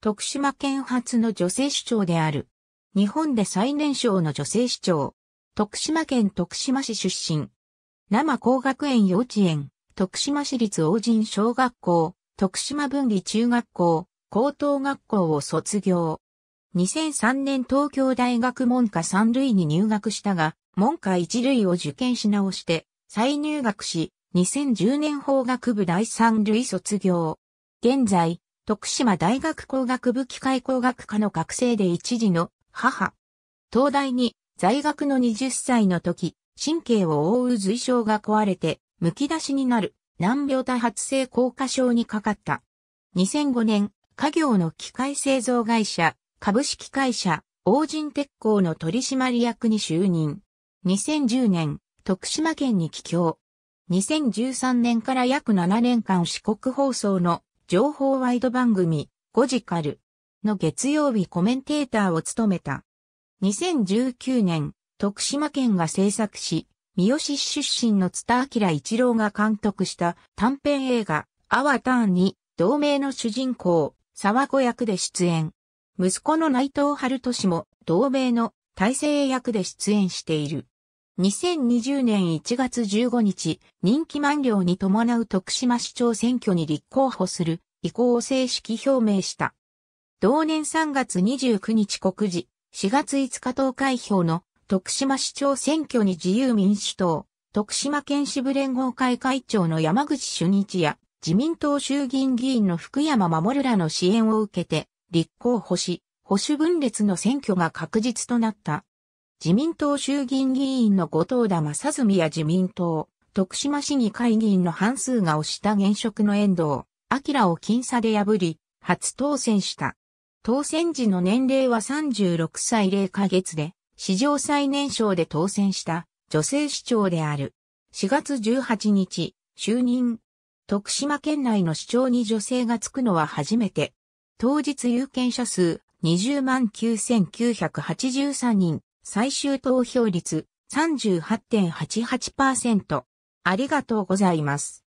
徳島県初の女性市長である。日本で最年少の女性市長。徳島県徳島市出身。生工学園幼稚園、徳島市立王人小学校、徳島文理中学校、高等学校を卒業。2003年東京大学文科三類に入学したが、文科一類を受験し直して、再入学し、2010年法学部第三類卒業。現在、徳島大学工学部機械工学科の学生で一時の母。東大に在学の20歳の時、神経を覆う髄症が壊れて、剥き出しになる難病多発性硬化症にかかった。2005年、家業の機械製造会社、株式会社、王人鉄工の取締役に就任。2010年、徳島県に帰郷。2013年から約7年間四国放送の情報ワイド番組、ゴジカルの月曜日コメンテーターを務めた。2019年、徳島県が制作し、三好市出身の津田明一郎が監督した短編映画、アワターンに同名の主人公、沢子役で出演。息子の内藤春俊も同名の大成役で出演している。2020年1月15日、任期満了に伴う徳島市長選挙に立候補する意向を正式表明した。同年3月29日告示、4月5日投開票の徳島市長選挙に自由民主党、徳島県支部連合会会長の山口主日や自民党衆議院議員の福山守らの支援を受けて立候補し、保守分裂の選挙が確実となった。自民党衆議院議員の後藤田正純や自民党、徳島市議会議員の半数が推した現職の遠藤、明を僅差で破り、初当選した。当選時の年齢は36歳0ヶ月で、史上最年少で当選した女性市長である。4月18日、就任。徳島県内の市長に女性がつくのは初めて。当日有権者数20万9983人、最終投票率38.88%。ありがとうございます。